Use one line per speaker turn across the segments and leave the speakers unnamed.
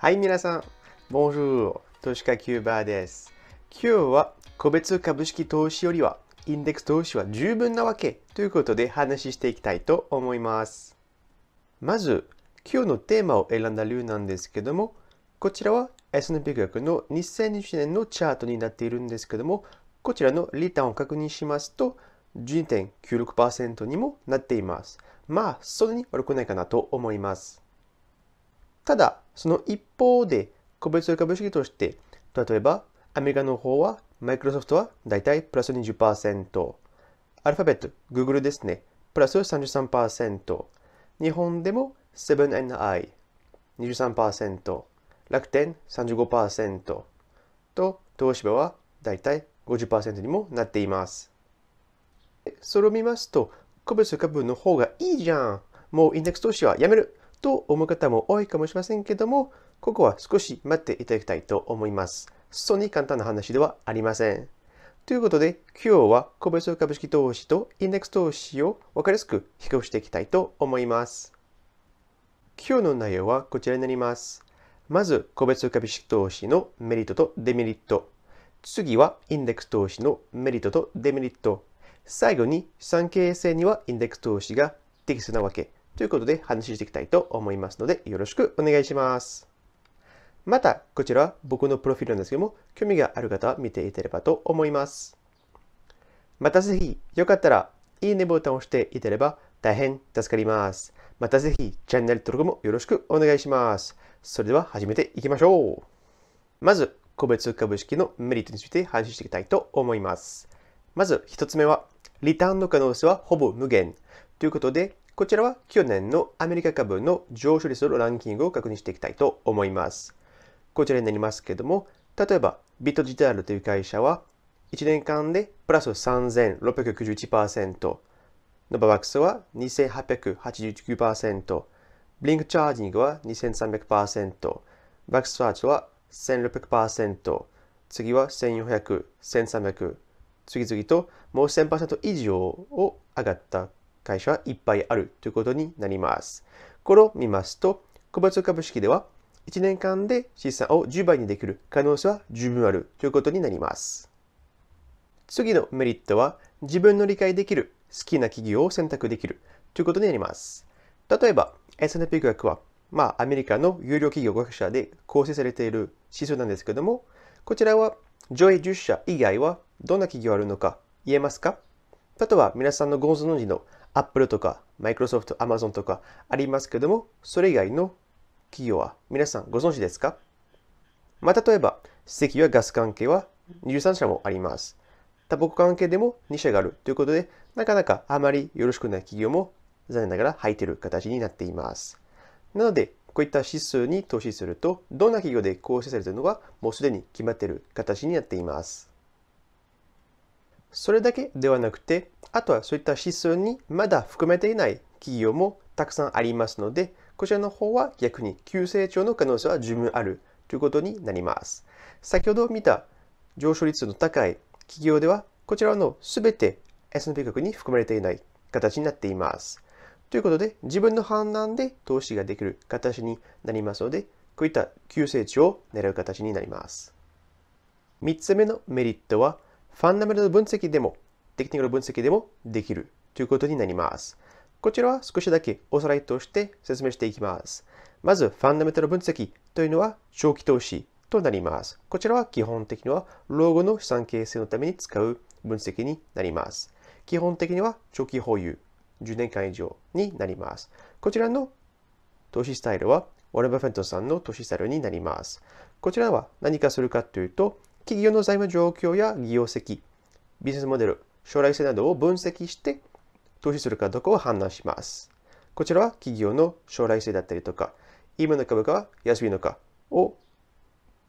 はい、皆さん、Bonjour、投資家キューバーです。今日は個別株式投資よりはインデックス投資は十分なわけということで話していきたいと思います。まず、今日のテーマを選んだ理由なんですけども、こちらは S&P 学の2 0 2 0年のチャートになっているんですけども、こちらのリターンを確認しますと、12.96%にもなっています。まあ、そんなに悪くないかなと思います。ただ、その一方で、個別株式として、例えば、アメリカの方は、マイクロソフトはだいたいプラス20%、アルファベット、Google ですね、プラス33%、日本でも 7NI、23%、楽天35%と、東芝はだいたい50%にもなっています。それを見ますと、個別株の方がいいじゃん。もうインデックス投資はやめると思う方も多いかもしれませんけども、ここは少し待っていただきたいと思います。そんなに簡単な話ではありません。ということで、今日は個別株式投資とインデックス投資を分かりやすく比較していきたいと思います。今日の内容はこちらになります。まず、個別株式投資のメリットとデメリット。次は、インデックス投資のメリットとデメリット。最後に、資産形成にはインデックス投資が適切なわけ。ということで話していきたいと思いますので、よろしくお願いします。また、こちらは僕のプロフィールなんですけども、興味がある方は見ていただければと思います。またぜひ、よかったら、いいねボタンを押していただければ大変助かります。またぜひ、チャンネル登録もよろしくお願いします。それでは始めていきましょう。まず、個別株式のメリットについて話していきたいと思います。まず1つ目は、リターンの可能性はほぼ無限ということで、こちらは去年のアメリカ株の上昇率のランキングを確認していきたいと思います。こちらになりますけども、例えばビットジタルという会社は1年間でプラス3691%、ノババックスは2889%、ブリンクチャージングは2300%、バックスチーチは1600%、次は1400、1300、次々ともう1000%以上を上がった会社はいっぱいあるということになります。これを見ますと、個別株式では1年間で資産を10倍にできる可能性は十分あるということになります。次のメリットは、自分の理解できる好きな企業を選択できるということになります。例えば、S&P 500は、まあ、アメリカの有料企業500社で構成されている指数なんですけども、こちらは上位10社以外はどんな企業あるのか言えますか例えば、皆さんのご存知の Apple とか Microsoft、Amazon とかありますけども、それ以外の企業は皆さんご存知ですかまあ、例えば、石油やガス関係は23社もあります。タバコ関係でも2社があるということで、なかなかあまりよろしくない企業も残念ながら入っている形になっています。なので、こういった指数に投資すると、どんな企業で構成されているのがもうすでに決まっている形になっています。それだけではなくて、あとはそういった指数にまだ含めていない企業もたくさんありますので、こちらの方は逆に急成長の可能性は十分あるということになります。先ほど見た上昇率の高い企業では、こちらの全て S&P 額に含まれていない形になっています。ということで、自分の判断で投資ができる形になりますので、こういった急成長を狙う形になります。3つ目のメリットは、ファンダメタル分析でも、テクニカル分析でもできるということになります。こちらは少しだけおさらいとして説明していきます。まず、ファンダメタル分析というのは長期投資となります。こちらは基本的には老後の資産形成のために使う分析になります。基本的には長期保有、10年間以上になります。こちらの投資スタイルは、ウォレン・バフェントさんの投資スタイルになります。こちらは何かするかというと、企業の財務状況や業績、ビジネスモデル、将来性などを分析して投資するかどうかを判断します。こちらは企業の将来性だったりとか、今の株価は安いのかを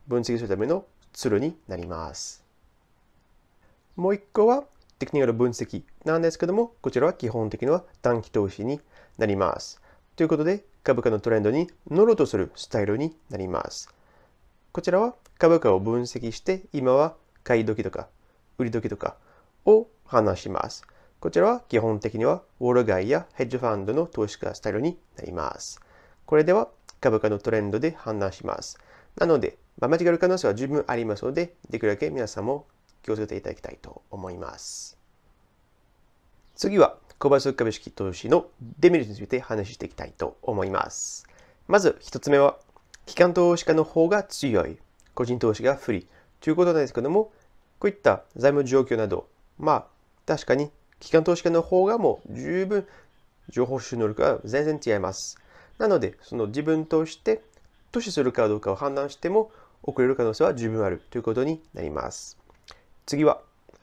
分析するためのツールになります。もう一個はテクニカル分析なんですけども、こちらは基本的には短期投資になります。ということで、株価のトレンドに乗ろうとするスタイルになります。こちらは株価を分析して、今は買い時とか売り時とかを話します。こちらは基本的にはウォール街やヘッジファンドの投資家スタイルになります。これでは株価のトレンドで話します。なので、まあ、間違える可能性は十分ありますので、できるだけ皆さんも気をつけていただきたいと思います。次は、小林株式投資のデメリットについて話していきたいと思います。まず1つ目は、機関投資家の方が強い、個人投資が不利ということなんですけども、こういった財務状況など、まあ、確かに機関投資家の方がもう十分情報収納力は全然違います。なので、その自分として投資するかどうかを判断しても遅れる可能性は十分あるということになります。次は、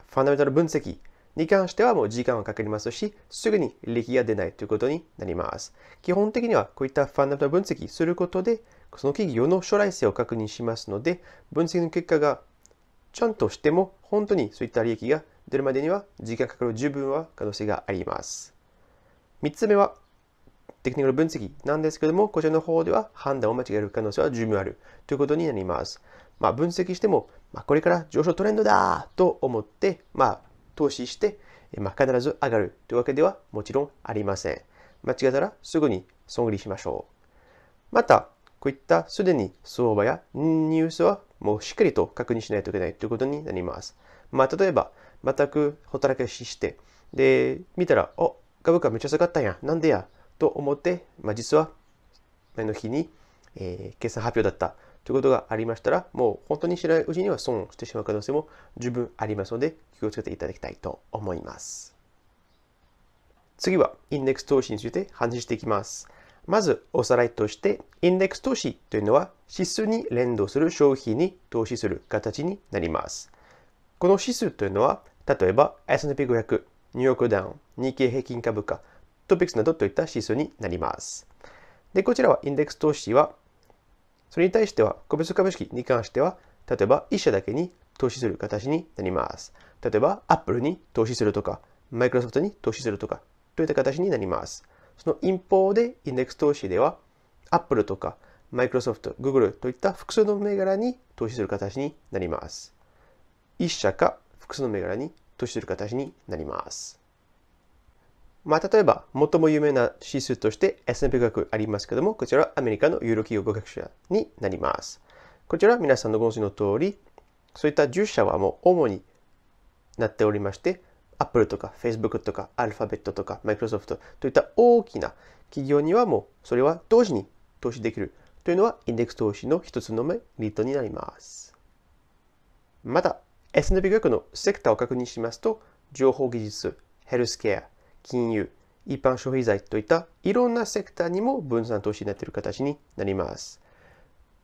ファンダメンタル分析に関してはもう時間はかかりますし、すぐに利益が出ないということになります。基本的にはこういったファンダメタル分析することで、その企業の将来性を確認しますので、分析の結果がちゃんとしても、本当にそういった利益が出るまでには時間かかる十分は可能性があります。3つ目は、テクニカル分析なんですけども、こちらの方では判断を間違える可能性は十分あるということになります。まあ、分析しても、まあ、これから上昇トレンドだと思って、まあ、投資して、まあ、必ず上がるというわけではもちろんありません。間違えたらすぐに損切りしましょう。また、こういったすでに相場やニュースはもうしっかりと確認しないといけないということになります。まあ、例えば、全くほったらかしして、で、見たら、お株価めっちゃ下がったんや、なんでや、と思って、まあ、実は前の日に、えー、決算発表だったということがありましたら、もう本当に知らないうちには損してしまう可能性も十分ありますので、気をつけていただきたいと思います。次は、インデックス投資について話していきます。まずおさらいとして、インデックス投資というのは指数に連動する商品に投資する形になります。この指数というのは、例えば S&P500、ニューヨークダウン、日経平均株価、トピックスなどといった指数になります。で、こちらはインデックス投資は、それに対しては、個別株式に関しては、例えば1社だけに投資する形になります。例えば、Apple に投資するとか、Microsoft に投資するとか、といった形になります。その一方で、インデックス投資では、Apple とか Microsoft、Google といった複数の銘柄に投資する形になります。1社か複数の銘柄に投資する形になります。まあ、例えば、最も有名な指数として S&P 学ありますけども、こちらはアメリカのユーロ企業5 0者になります。こちらは皆さんのご存知の通り、そういった10社はもう主になっておりまして、Apple とか Facebook とかアルファベットとか Microsoft といった大きな企業にはもうそれは同時に投資できるというのはインデックス投資の一つのメリットになります。また S&P 5 0のセクターを確認しますと情報技術、ヘルスケア、金融、一般消費財といったいろんなセクターにも分散投資になっている形になります。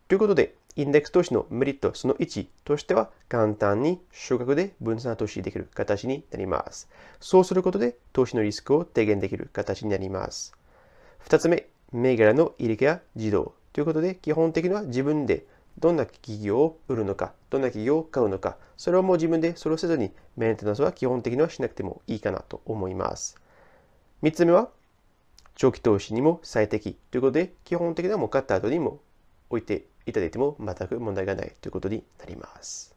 ということでインデックス投資のメリットその1としては簡単に少額で分散投資できる形になります。そうすることで投資のリスクを低減できる形になります。2つ目、銘柄の入れ替や自動ということで基本的には自分でどんな企業を売るのか、どんな企業を買うのか、それをもう自分でそれをせずにメンテナンスは基本的にはしなくてもいいかなと思います。3つ目は長期投資にも最適ということで基本的にはもう買った後にも置いていただいても全く問題がないということになります。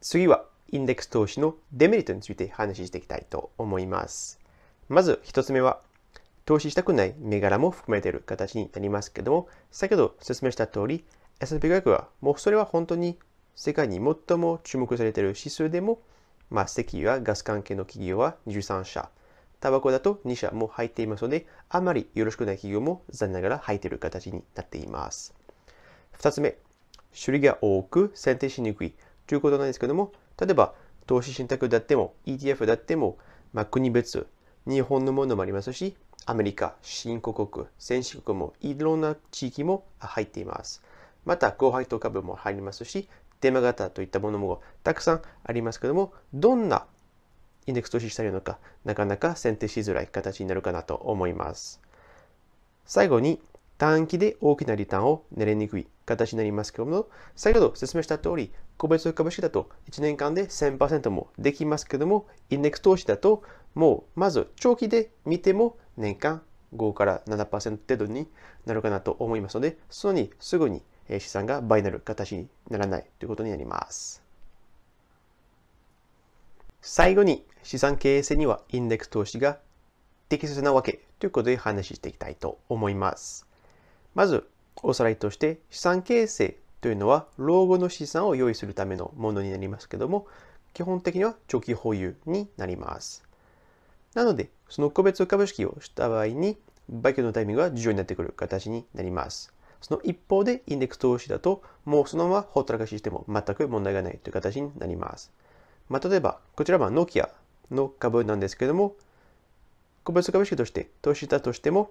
次は、インデックス投資のデメリットについて話していきたいと思います。まず1つ目は、投資したくない銘柄も含まれている形になりますけども、先ほど説明した通り、S&P500 は、もうそれは本当に世界に最も注目されている指数でも、まあ、石油やガス関係の企業は13社、タバコだと2社も入っていますので、あまりよろしくない企業も残念ながら入っている形になっています。2つ目、種類が多く選定しにくいということなんですけども、例えば投資信託だっても ETF だっても、まあ、国別、日本のものもありますし、アメリカ、新興国、先進国もいろんな地域も入っています。また、後輩と株も入りますし、テーマ型といったものもたくさんありますけども、どんなインデックス投資したいのか、なかなか選定しづらい形になるかなと思います。最後に、短期で大きなリターンを狙いにくい形になりますけれども、先ほど説明した通り、個別株式だと1年間で1000%もできますけども、インデックス投資だと、もうまず長期で見ても年間5から7%程度になるかなと思いますので、そのにすぐに資産が倍になる形にならないということになります。最後に資産形成にはインデックス投資が適切なわけということで話していきたいと思います。まず、おさらいとして、資産形成というのは、老後の資産を用意するためのものになりますけども、基本的には長期保有になります。なので、その個別株式をした場合に、売却のタイミングが重要になってくる形になります。その一方で、インデックス投資だと、もうそのままほったらかししても全く問題がないという形になります。まあ、例えば、こちらはノキアの株なんですけども、個別株式として投資したとしても、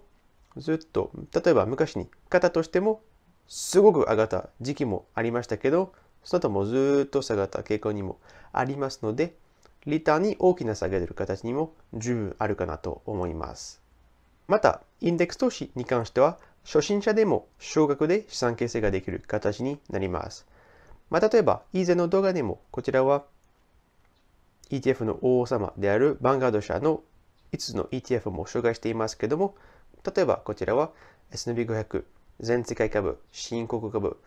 ずっと例えば昔に方としてもすごく上がった時期もありましたけどその後もずっと下がった傾向にもありますのでリターンに大きな下げる形にも十分あるかなと思います。また、インデックス投資に関しては、初心者でも少額で資産形成ができる形になります。まあ、例えば、以前の動画でも、こちらは ETF の王様であるバンガード社の5つの ETF も紹介していますけども、例えばこちらは S&P500 全世界株、新興国株、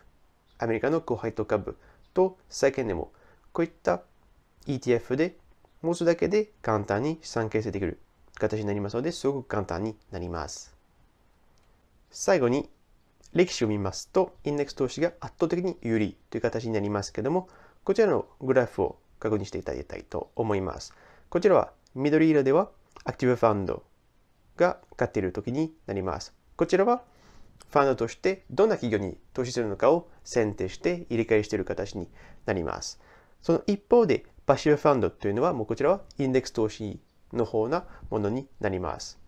アメリカの高配当株と債券でもこういった ETF で持つだけで簡単に資産形成できる形になりますのですごく簡単になります。最後に歴史を見ますとインデックス投資が圧倒的に有利という形になりますけどもこちらのグラフを確認していただきたいと思います。こちらは緑色ではアクティブファンドが飼っている時になります。こちらはファンドとしてどんな企業に投資するのかを選定して入れ替えしている形になります。その一方でパッシブファンドというのはもうこちらはインデックス投資の方なものになります。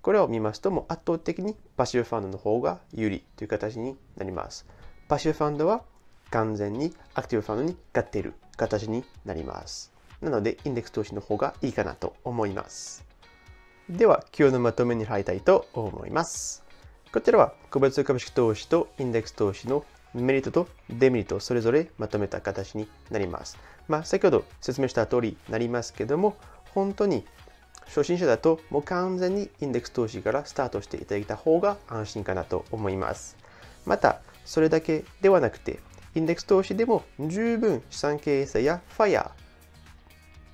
これを見ますともう圧倒的にパッシブファンドの方が有利という形になります。パッシブファンドは完全にアクティブファンドに勝っている形になります。なのでインデックス投資の方がいいかなと思います。では、今日のまとめに入りたいと思います。こちらは、個別株式投資とインデックス投資のメリットとデメリットをそれぞれまとめた形になります。まあ、先ほど説明した通りになりますけども、本当に初心者だともう完全にインデックス投資からスタートしていただいた方が安心かなと思います。また、それだけではなくて、インデックス投資でも十分資産形成や FIRE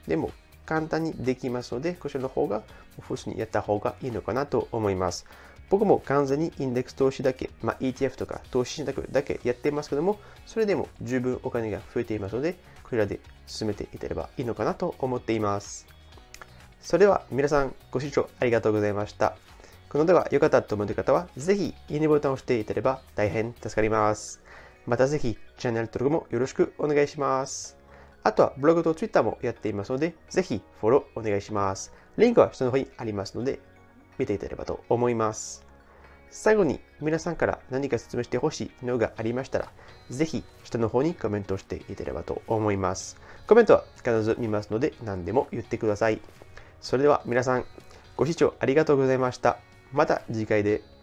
でも簡単にできますので、こちらの方がふうにやった方がいいのかなと思います。僕も完全にインデックス投資だけ、まあ、ETF とか投資信託だけやっていますけども、それでも十分お金が増えていますので、これらで進めていければいいのかなと思っています。それでは皆さんご視聴ありがとうございました。この動画良かったと思う方は、ぜひいいねボタンを押していただければ大変助かります。またぜひチャンネル登録もよろしくお願いします。あとはブログと Twitter もやっていますので、ぜひフォローお願いします。リンクは下の方にありますので、見ていただければと思います。最後に皆さんから何か説明してほしいのがありましたら、ぜひ下の方にコメントしていただければと思います。コメントは必ず見ますので何でも言ってください。それでは皆さん、ご視聴ありがとうございました。また次回で。